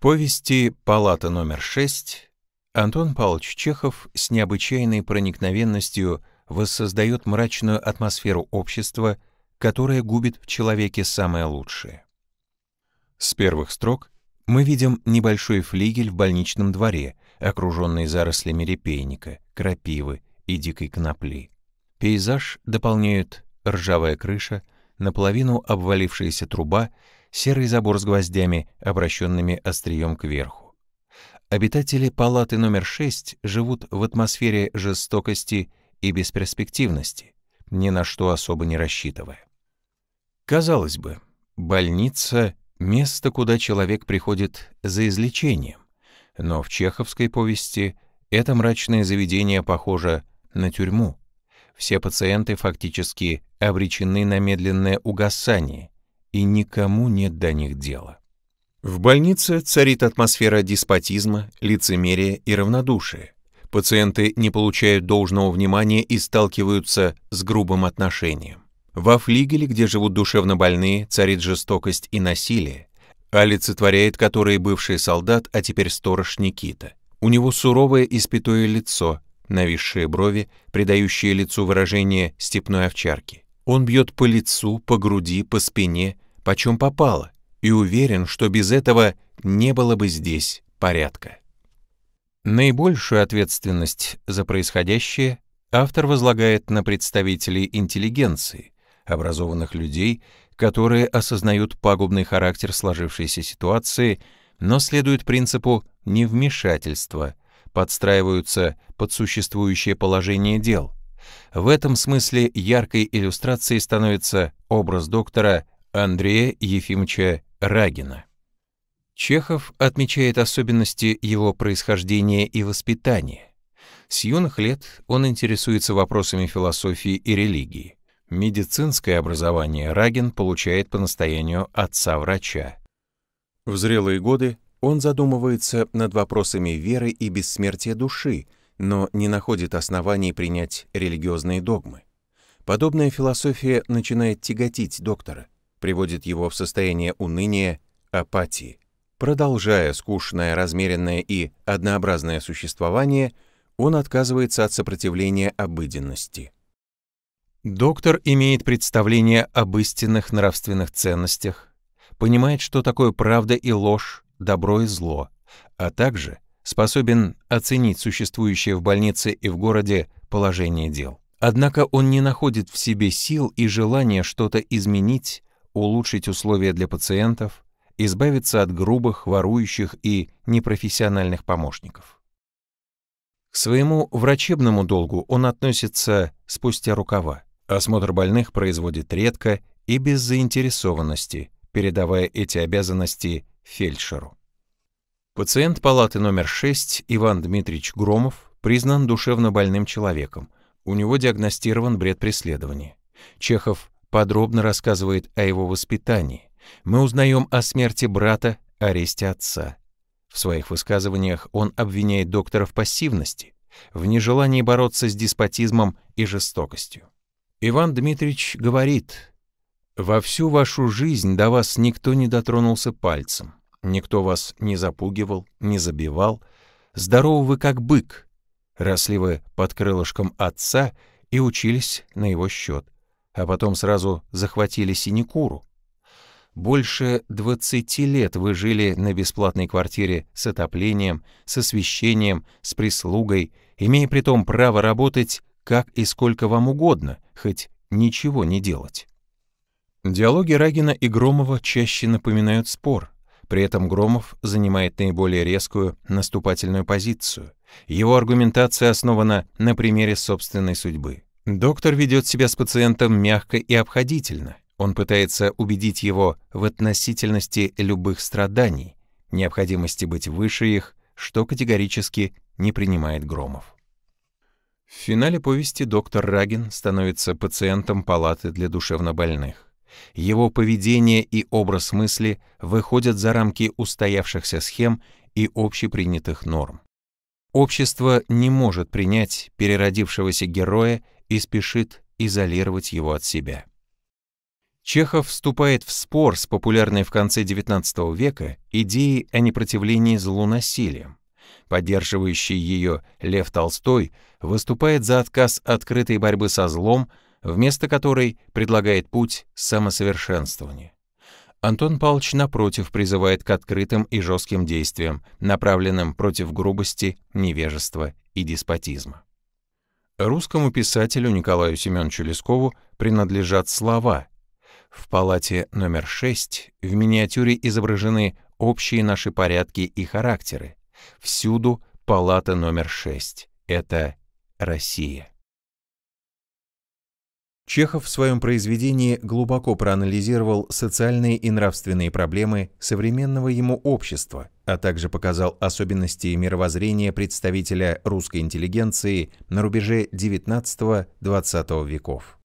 повести «Палата номер 6» Антон Павлович Чехов с необычайной проникновенностью воссоздает мрачную атмосферу общества, которая губит в человеке самое лучшее. С первых строк мы видим небольшой флигель в больничном дворе, окруженный зарослями репейника, крапивы и дикой конопли. Пейзаж дополняют ржавая крыша, наполовину обвалившаяся труба — серый забор с гвоздями, обращенными острием кверху. Обитатели палаты номер 6 живут в атмосфере жестокости и бесперспективности, ни на что особо не рассчитывая. Казалось бы, больница — место, куда человек приходит за излечением, но в чеховской повести это мрачное заведение похоже на тюрьму. Все пациенты фактически обречены на медленное угасание, и никому нет до них дела. В больнице царит атмосфера деспотизма, лицемерия и равнодушия. Пациенты не получают должного внимания и сталкиваются с грубым отношением. Во флигеле, где живут душевнобольные, царит жестокость и насилие, олицетворяет которые бывший солдат, а теперь сторож Никита. У него суровое испятое лицо, нависшие брови, придающие лицу выражение степной овчарки. Он бьет по лицу, по груди, по спине, почем попало, и уверен, что без этого не было бы здесь порядка. Наибольшую ответственность за происходящее автор возлагает на представителей интеллигенции, образованных людей, которые осознают пагубный характер сложившейся ситуации, но следуют принципу невмешательства, подстраиваются под существующее положение дел. В этом смысле яркой иллюстрацией становится образ доктора Андрея Ефимовича Рагина. Чехов отмечает особенности его происхождения и воспитания. С юных лет он интересуется вопросами философии и религии. Медицинское образование Рагин получает по настоянию отца-врача. В зрелые годы он задумывается над вопросами веры и бессмертия души, но не находит оснований принять религиозные догмы. Подобная философия начинает тяготить доктора – приводит его в состояние уныния, апатии. Продолжая скучное, размеренное и однообразное существование, он отказывается от сопротивления обыденности. Доктор имеет представление об истинных нравственных ценностях, понимает, что такое правда и ложь, добро и зло, а также способен оценить существующее в больнице и в городе положение дел. Однако он не находит в себе сил и желания что-то изменить улучшить условия для пациентов, избавиться от грубых, ворующих и непрофессиональных помощников. К своему врачебному долгу он относится спустя рукава. Осмотр больных производит редко и без заинтересованности, передавая эти обязанности фельдшеру. Пациент палаты номер 6 Иван Дмитриевич Громов признан душевно больным человеком. У него диагностирован бред преследования. Чехов подробно рассказывает о его воспитании. Мы узнаем о смерти брата, аресте отца. В своих высказываниях он обвиняет доктора в пассивности, в нежелании бороться с деспотизмом и жестокостью. Иван Дмитриевич говорит, «Во всю вашу жизнь до вас никто не дотронулся пальцем, никто вас не запугивал, не забивал. Здоровы вы как бык. Росли вы под крылышком отца и учились на его счет а потом сразу захватили синекуру. Больше 20 лет вы жили на бесплатной квартире с отоплением, с освещением, с прислугой, имея при том право работать как и сколько вам угодно, хоть ничего не делать. Диалоги Рагина и Громова чаще напоминают спор. При этом Громов занимает наиболее резкую наступательную позицию. Его аргументация основана на примере собственной судьбы — Доктор ведет себя с пациентом мягко и обходительно. Он пытается убедить его в относительности любых страданий, необходимости быть выше их, что категорически не принимает Громов. В финале повести доктор Рагин становится пациентом палаты для душевнобольных. Его поведение и образ мысли выходят за рамки устоявшихся схем и общепринятых норм. Общество не может принять переродившегося героя и спешит изолировать его от себя. Чехов вступает в спор с популярной в конце XIX века идеей о непротивлении злу насилием. Поддерживающий ее Лев Толстой выступает за отказ открытой борьбы со злом, вместо которой предлагает путь самосовершенствования. Антон Павлович, напротив, призывает к открытым и жестким действиям, направленным против грубости, невежества и деспотизма. Русскому писателю Николаю Семеновичу Лескову принадлежат слова. В палате номер 6 в миниатюре изображены общие наши порядки и характеры. Всюду палата номер 6. Это Россия. Чехов в своем произведении глубоко проанализировал социальные и нравственные проблемы современного ему общества – а также показал особенности мировоззрения представителя русской интеллигенции на рубеже XIX-XX веков.